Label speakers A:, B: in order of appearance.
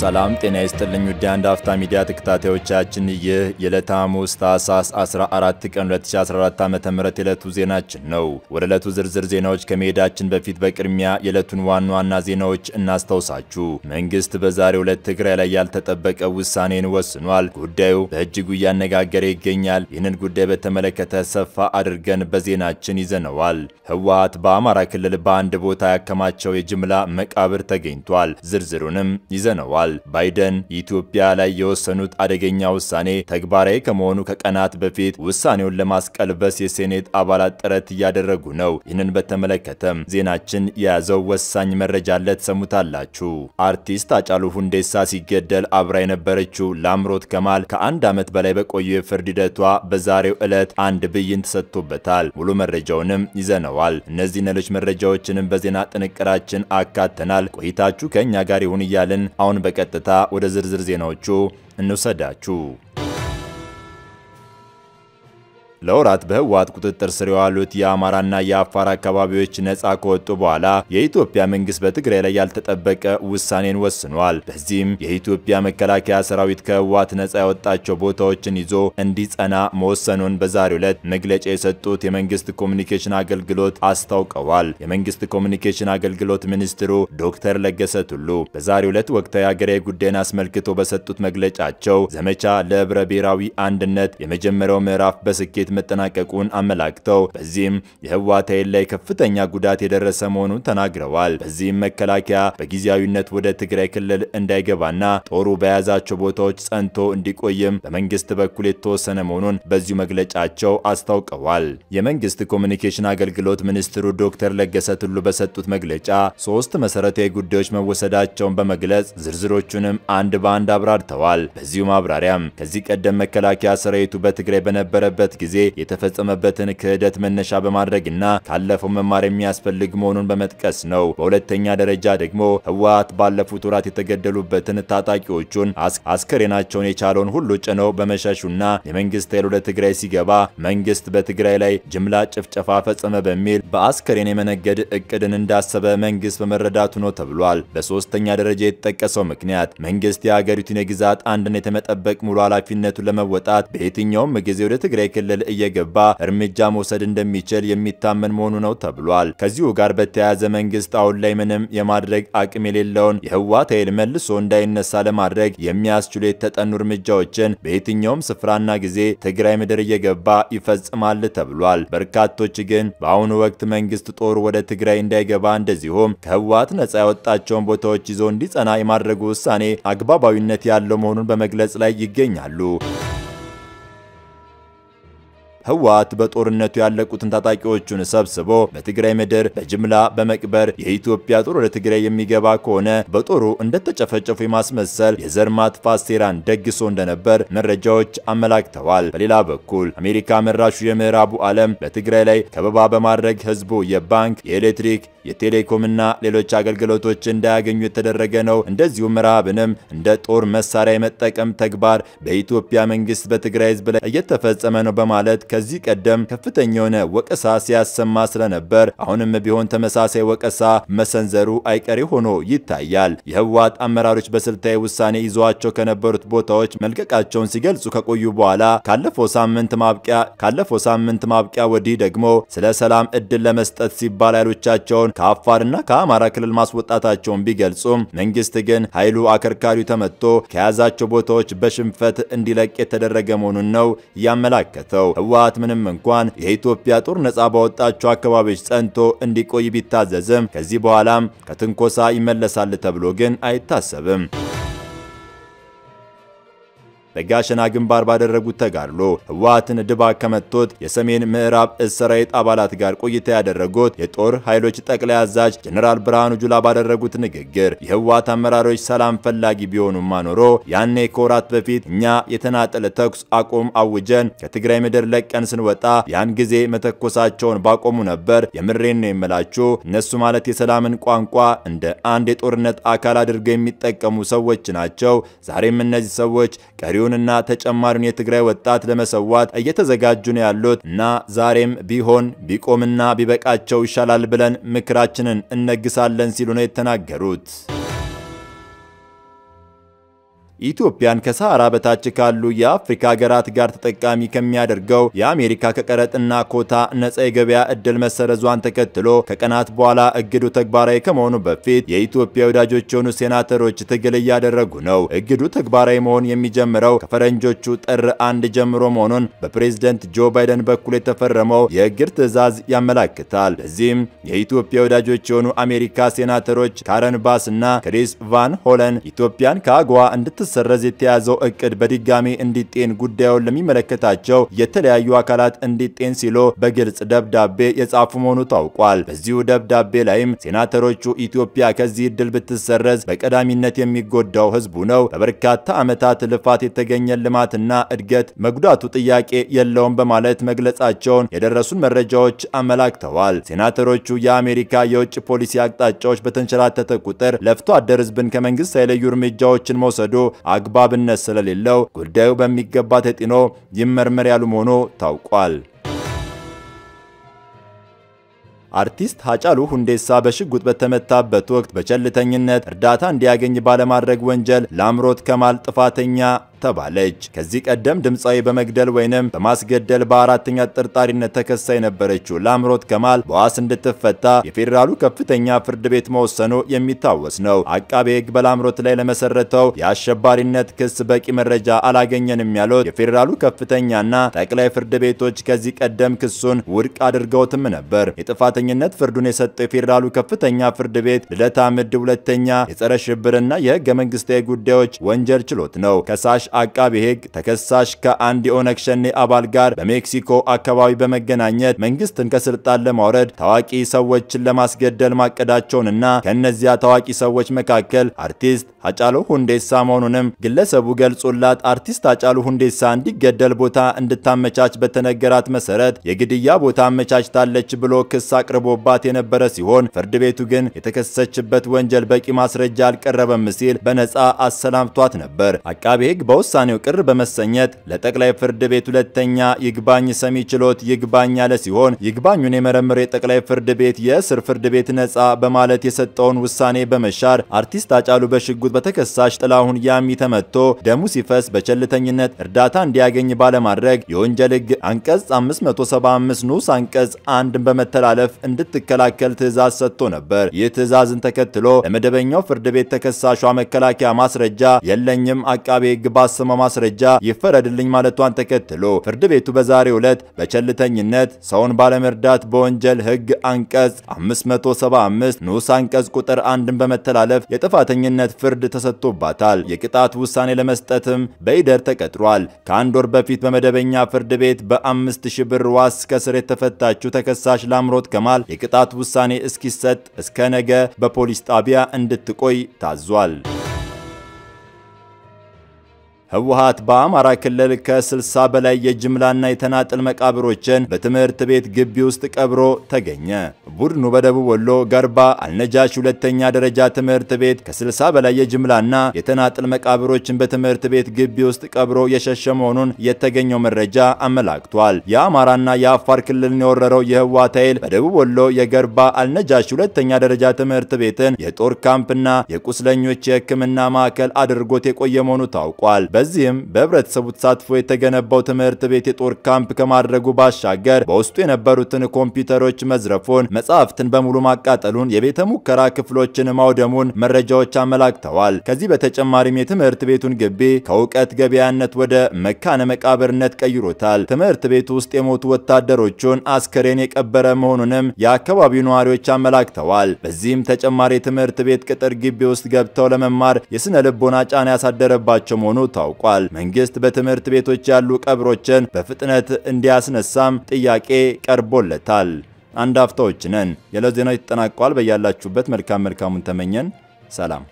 A: ሰላም ጤና ይስጥልኝ ውድ አንድ አፍታ ሚዲያ ተከታታዮቻችን፣ ይህ የዕለተ ሐሙስ ታህሳስ 14 ቀን 2014 ዓ.ም የዕለቱ ዜናችን ነው። ወደ ዕለቱ ዝርዝር ዜናዎች ከመሄዳችን በፊት በቅድሚያ የዕለቱን ዋና ዋና ዜናዎች እናስታውሳችሁ። መንግስት በዛሬው ዕለት ትግራይ ላይ ያልተጠበቀ ውሳኔን ወስኗል። ጉዳዩ በእጅጉ እያነጋገረ ይገኛል። ይህንን ጉዳይ በተመለከተ ሰፋ አድርገን በዜናችን ይዘነዋል። ህወሓት በአማራ ክልል በአንድ ቦታ ያከማቸው የጅምላ መቃብር ተገኝቷል። ዝርዝሩንም ይዘነዋል። ተናግረዋል። ባይደን ኢትዮጵያ ላይ የወሰኑት አደገኛ ውሳኔ ተግባራዊ ከመሆኑ ከቀናት በፊት ውሳኔውን ለማስቀልበስ የሴኔት አባላት ጥረት እያደረጉ ነው። ይህንን በተመለከተም ዜናችን የያዘው ወሳኝ መረጃ አለ፣ ትሰሙታላችሁ። አርቲስት አጫሉ ሁንዴሳ ሲገደል አብራ የነበረችው ላምሮት ከማል ከአንድ ዓመት በላይ በቆየ የፍርድ ሂደቷ በዛሬው ዕለት አንድ ብይን ተሰጥቶበታል። ሙሉ መረጃውንም ይዘነዋል። እነዚህ ሌሎች መረጃዎችንም በዜና ጥንቅራችን አካተናል። ቆይታችሁ ከእኛ ጋር ይሁን እያልን አሁን በቀ በቀጥታ ወደ ዝርዝር ዜናዎቹ እንውሰዳችሁ። ለወራት በህወሓት ቁጥጥር ስር የዋሉት የአማራና የአፋር አካባቢዎች ነጻ ከወጡ በኋላ የኢትዮጵያ መንግስት በትግራይ ላይ ያልተጠበቀ ውሳኔን ወስኗል። በዚህም የኢትዮጵያ መከላከያ ሰራዊት ከህወሓት ነጻ ያወጣቸው ቦታዎችን ይዞ እንዲጸና መወሰኑን በዛሬው ዕለት መግለጫ የሰጡት የመንግስት ኮሚኒኬሽን አገልግሎት አስታውቀዋል። የመንግስት ኮሚኒኬሽን አገልግሎት ሚኒስትሩ ዶክተር ለገሰ ቱሉ በዛሬው ዕለት ወቅታዊ ሀገራዊ ጉዳይን አስመልክቶ በሰጡት መግለጫቸው ዘመቻ ለህብረ ብሔራዊ አንድነት የመጀመሪያው ምዕራፍ በስኬት ውጤት መጠናቀቁን አመላክተው በዚህም የህወሓት ኃይል ላይ ከፍተኛ ጉዳት የደረሰ መሆኑን ተናግረዋል። በዚህም መከላከያ በጊዜያዊነት ወደ ትግራይ ክልል እንዳይገባና ጦሩ በያዛቸው ቦታዎች ጸንቶ እንዲቆይም በመንግስት በኩል የተወሰነ መሆኑን በዚሁ መግለጫቸው አስታውቀዋል። የመንግስት ኮሚኒኬሽን አገልግሎት ሚኒስትሩ ዶክተር ለገሰ ቱሉ በሰጡት መግለጫ ሶስት መሰረታዊ ጉዳዮች መወሰዳቸውን በመግለጽ ዝርዝሮቹንም አንድ በአንድ አብራርተዋል። በዚሁ ማብራሪያም ከዚህ ቀደም መከላከያ ሰራዊቱ በትግራይ በነበረበት ጊዜ የተፈጸመበትን ክህደት መነሻ በማድረግና ካለፈው መማር የሚያስፈልግ መሆኑን በመጥቀስ ነው። በሁለተኛ ደረጃ ደግሞ ህወሓት ባለፉት ወራት የተገደሉበትን ታጣቂዎቹን አስከሬናቸውን የቻለውን ሁሉ ጭነው በመሸሹና የመንግስት ኃይል ወደ ትግራይ ሲገባ መንግስት በትግራይ ላይ ጅምላ ጭፍጨፋ ፈጸመ በሚል በአስከሬን የመነገድ እቅድን እንዳሰበ መንግስት በመረዳቱ ነው ተብሏል። በሶስተኛ ደረጃ የተጠቀሰው ምክንያት መንግስት የሀገሪቱን የግዛት አንድነት የመጠበቅ ሙሉ ኃላፊነቱን ለመወጣት በየትኛውም ጊዜ ወደ ትግራይ ክልል እየገባ እርምጃ መውሰድ እንደሚችል የሚታመን መሆኑ ነው ተብሏል። ከዚሁ ጋር በተያያዘ መንግስት አሁን ላይ ምንም የማድረግ አቅም የሌለውን የህወሓት ኃይል መልሶ እንዳይነሳ ለማድረግ የሚያስችሉ የተጠኑ እርምጃዎችን በየትኛውም ስፍራና ጊዜ ትግራይ ምድር እየገባ ይፈጽማል ተብሏል። በርካቶች ግን በአሁኑ ወቅት መንግስት ጦር ወደ ትግራይ እንዳይገባ እንደዚሁም ከህወሓት ነጻ ያወጣቸውን ቦታዎች ይዞ እንዲጸና የማድረጉ ውሳኔ አግባባዊነት ያለው መሆኑን በመግለጽ ላይ ይገኛሉ። ህወሓት በጦርነቱ ያለቁትን ታጣቂዎቹን ሰብስቦ በትግራይ ምድር በጅምላ በመቅበር የኢትዮጵያ ጦር ወደ ትግራይ የሚገባ ከሆነ በጦሩ እንደተጨፈጨፉ የማስመሰል የዘር ማጥፋት ሴራን ደግሶ እንደነበር መረጃዎች አመላክተዋል። በሌላ በኩል አሜሪካ መራሹ የምዕራቡ ዓለም በትግራይ ላይ ከበባ በማድረግ ህዝቡ የባንክ የኤሌክትሪክ የቴሌኮምና ሌሎች አገልግሎቶች እንዳያገኙ የተደረገ ነው። እንደዚሁም ረሃብንም እንደ ጦር መሳሪያ የመጠቀም ተግባር በኢትዮጵያ መንግስት በትግራይ ህዝብ ላይ እየተፈጸመ ነው በማለት ከዚህ ቀደም ከፍተኛ የሆነ ወቀሳ ሲያሰማ ስለነበር አሁንም ቢሆን ተመሳሳይ ወቀሳ መሰንዘሩ አይቀሬ ሆኖ ይታያል። የህወሓት አመራሮች በስልታዊ ውሳኔ ይዘዋቸው ከነበሩት ቦታዎች መልቀቃቸውን ሲገልጹ ከቆዩ በኋላ ካለፈው ሳምንት ማብቂያ ካለፈው ሳምንት ማብቂያ ወዲህ ደግሞ ስለ ሰላም እድል ለመስጠት ሲባል ኃይሎቻቸውን ከአፋርና ከአማራ ክልል ማስወጣታቸውን ቢገልጹም መንግስት ግን ኃይሉ አከርካሪው ተመቶ ከያዛቸው ቦታዎች በሽንፈት እንዲለቅ የተደረገ መሆኑን ነው ያመላከተው። ህወሓት ምንም እንኳን የኢትዮጵያ ጦር ነጻ ባወጣቸው አካባቢዎች ጸንቶ እንዲቆይ ቢታዘዝም ከዚህ በኋላም ከትንኮሳ ይመለሳል ተብሎ ግን አይታሰብም። ለጋሸና ግንባር ባደረጉት ተጋድሎ ህወሓትን ድባቅ ከመቶት የሰሜን ምዕራብ እዝ ሰራዊት አባላት ጋር ቆይታ ያደረጉት የጦር ኃይሎች ጠቅላይ አዛዥ ጀነራል ብርሃኑ ጁላ ባደረጉት ንግግር የህወሓት አመራሮች ሰላም ፈላጊ ቢሆኑማ ኖሮ ያኔ ከወራት በፊት እኛ የተናጠለ ተኩስ አቁም አውጀን ከትግራይ ምድር ለቀን ስንወጣ ያን ጊዜ መተኮሳቸውን ባቆሙ ነበር። የምሬን ነው የምላችሁ። እነሱ ማለት የሰላምን ቋንቋ እንደ አንድ የጦርነት አካል አድርገው የሚጠቀሙ ሰዎች ናቸው። ዛሬም እነዚህ ሰዎች ቀሪውን ቀሪውንና ተጨማሪውን የትግራይ ወጣት ለመሰዋት እየተዘጋጁ ነው ያሉት እና ዛሬም ቢሆን ቢቆምና ቢበቃቸው ይሻላል ብለን ምክራችንን እነግሳለን ሲሉ ነው የተናገሩት። ኢትዮጵያን ከሰሃራ በታች ካሉ የአፍሪካ ሀገራት ጋር ተጠቃሚ ከሚያደርገው የአሜሪካ ከቀረጥና ኮታ ነጻ የገበያ እድል መሰረዟን ተከትሎ ከቀናት በኋላ እግዱ ተግባራዊ ከመሆኑ በፊት የኢትዮጵያ ወዳጆች የሆኑ ሴናተሮች ትግል እያደረጉ ነው። እግዱ ተግባራዊ መሆን የሚጀምረው ከፈረንጆቹ ጥር አንድ ጀምሮ መሆኑን በፕሬዝደንት ጆ ባይደን በኩል የተፈረመው የእግድ ትዕዛዝ ያመላክታል። በዚህም የኢትዮጵያ ወዳጆች የሆኑ አሜሪካ ሴናተሮች ካረን ባስ እና ክሪስ ቫን ሆለን ኢትዮጵያን ከአግዋ እንድት እንዲሰረዝ የተያዘው እቅድ በድጋሚ እንዲጤን ጉዳዩን ለሚመለከታቸው የተለያዩ አካላት እንዲጤን ሲሉ በግልጽ ደብዳቤ የጻፉ መሆኑ ታውቋል። በዚሁ ደብዳቤ ላይም ሴናተሮቹ ኢትዮጵያ ከዚህ እድል ብትሰረዝ በቀዳሚነት የሚጎዳው ህዝቡ ነው፣ በበርካታ ዓመታት ልፋት የተገኘ ልማትና እድገት መጉዳቱ ጥያቄ የለውም በማለት መግለጻቸውን የደረሱን መረጃዎች አመላክተዋል። ሴናተሮቹ የአሜሪካ የውጭ ፖሊሲ አቅጣጫዎች በተንሸራተተ ቁጥር ለፍቶ አደር ህዝብን ከመንግስት ሳይለዩ እርምጃዎችን መውሰዱ አግባብነት ስለሌለው ጉዳዩ በሚገባ ተጢኖ ይመርመር ያሉ መሆኑ ታውቋል። አርቲስት ሀጫሉ ሁንዴሳ በሽጉጥ በተመታበት ወቅት በቸልተኝነት እርዳታ እንዲያገኝ ባለማድረግ ወንጀል ላምሮት ከማል ጥፋተኛ ተባለች። ከዚህ ቀደም ድምፃዊ በመግደል ወይንም በማስገደል በአራተኛ ተጠርጣሪነት ተከሳ የነበረችው ላምሮት ከማል በዋስ እንድትፈታ የፌዴራሉ ከፍተኛ ፍርድ ቤት መወሰኑ የሚታወስ ነው። አቃቤ ሕግ በላምሮት ላይ ለመሰረተው የአሸባሪነት ክስ በቂ መረጃ አላገኘንም ያሉት የፌዴራሉ ከፍተኛና ጠቅላይ ፍርድ ቤቶች ከዚህ ቀደም ክሱን ውድቅ አድርገውትም ነበር። የጥፋተኝነት ፍርዱን የሰጠው የፌዴራሉ ከፍተኛ ፍርድ ቤት ልደታ ምድብ ሁለተኛ የጸረ ሽብርና የህገ መንግስታዊ ጉዳዮች ወንጀል ችሎት ነው። ከሳሽ አቃቤ ሕግ ተከሳሽ ከአንድ የኦነግ ሸኔ አባል ጋር በሜክሲኮ አካባቢ በመገናኘት መንግስትን ከስልጣን ለማውረድ ታዋቂ ሰዎችን ለማስገደል ማቀዳቸውንና ከእነዚያ ታዋቂ ሰዎች መካከል አርቲስት አጫሉ ሁንዴሳ መሆኑንም ግለሰቡ ገልጾላት አርቲስት አጫሉ ሁንዴሳ እንዲገደል ቦታ እንድታመቻች በተነገራት መሰረት የግድያ ቦታ አመቻችታለች ብሎ ክስ አቅርቦባት የነበረ ሲሆን ፍርድ ቤቱ ግን የተከሰችበት ወንጀል በቂ ማስረጃ አልቀረበም ሲል በነጻ አሰላምቷት ነበር። አቃቤ ሕግ ከውሳኔው ቅር በመሰኘት ለጠቅላይ ፍርድ ቤት ሁለተኛ ይግባኝ ሰሚ ችሎት ይግባኝ ያለ ሲሆን ይግባኙን የመረመረው የጠቅላይ ፍርድ ቤት የእስር ፍርድ ቤት ነጻ በማለት የሰጠውን ውሳኔ በመሻር አርቲስት አጫሉ በሽጉጥ በተከሳሽ ጥላሁን ያሚ ተመቶ ደሙ ሲፈስ በቸልተኝነት እርዳታ እንዲያገኝ ባለማድረግ የወንጀል ሕግ አንቀጽ 575 ንዑስ አንቀጽ አንድን በመተላለፍ እንድትከላከል ትዕዛዝ ሰጥቶ ነበር። ይህ ትእዛዝን ተከትሎ ለመደበኛው ፍርድ ቤት ተከሳሿ መከላከያ ማስረጃ የለኝም አቃቤ ሕግ በተቀባሰመ ማስረጃ ይፈረድልኝ ማለቷን ተከትሎ ፍርድ ቤቱ በዛሬው ዕለት በቸልተኝነት ሰውን ባለመርዳት በወንጀል ሕግ አንቀጽ 575 ንዑስ አንቀጽ ቁጥር አንድን በመተላለፍ የጥፋተኝነት ፍርድ ተሰጥቶባታል። የቅጣት ውሳኔ ለመስጠትም በይደር ተቀጥሯል። ከአንድ ወር በፊት በመደበኛ ፍርድ ቤት በአምስት ሺህ ብር ዋስ ከስር የተፈታችው ተከሳሽ ላምሮት ከማል የቅጣት ውሳኔ እስኪሰጥ እስከ ነገ በፖሊስ ጣቢያ እንድትቆይ ታዟል። ህወሀት በአማራ ክልል ከ60 በላይ የጅምላና የተናጥል መቃብሮችን በትምህርት ቤት ግቢ ውስጥ ቀብሮ ተገኘ። ቡድኑ በደቡብ ወሎ ገርባ አልነጃሽ ሁለተኛ ደረጃ ትምህርት ቤት ከ60 በላይ የጅምላና የተናጥል መቃብሮችን በትምህርት ቤት ግቢ ውስጥ ቀብሮ የሸሸ መሆኑን የተገኘው መረጃ አመላክቷል። የአማራና የአፋር ክልልን የወረረው የህወሀት ኃይል በደቡብ ወሎ የገርባ አልነጃሽ ሁለተኛ ደረጃ ትምህርት ቤትን የጦር ካምፕና የቁስለኞች የህክምና ማዕከል አድርጎት የቆየ መሆኑ ታውቋል። በዚህም በህብረተሰቡ ተሳትፎ የተገነባው ትምህርት ቤት የጦር ካምፕ ከማድረጉ ባሻገር በውስጡ የነበሩትን ኮምፒውተሮች መዝረፉን፣ መጽሐፍትን በሙሉ ማቃጠሉን፣ የቤተ ሙከራ ክፍሎችን ማውደሙን መረጃዎች አመላክተዋል። ከዚህ በተጨማሪም የትምህርት ቤቱን ግቢ ከእውቀት ገበያነት ወደ መካነ መቃብርነት ቀይሮታል። ትምህርት ቤቱ ውስጥ የሞቱ ወታደሮቹን አስከሬን የቀበረ መሆኑንም የአካባቢው ነዋሪዎች አመላክተዋል። በዚህም ተጨማሪ የትምህርት ቤት ቅጥር ግቢ ውስጥ ገብተው ለመማር የስነ ልቦና ጫና ያሳደረባቸው መሆኑ ታው አስታውቋል። መንግስት በትምህርት ቤቶች ያሉ ቀብሮችን በፍጥነት እንዲያስነሳም ጥያቄ ቀርቦለታል። አንድ አፍታዎች ነን። የዕለት ዜናው ተጠናቋል። በያላችሁበት መልካም መልካሙን ተመኘን። ሰላም